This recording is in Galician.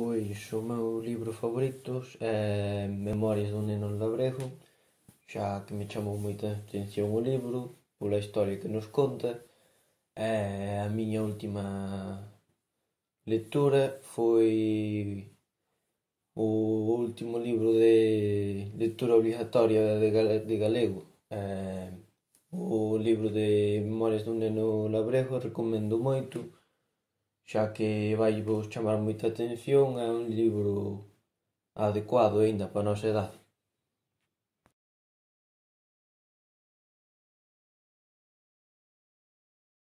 Pois o meu libro favorito é Memorias dun neno labrego xa que me chamou moita atención o libro pola historia que nos conta É a miña última lectura foi o último libro de lectura obligatoria de, galego eh, o libro de Memorias dun neno labrego recomendo moito xa que vai vos chamar moita atención, é un libro adecuado aínda para a nosa idade.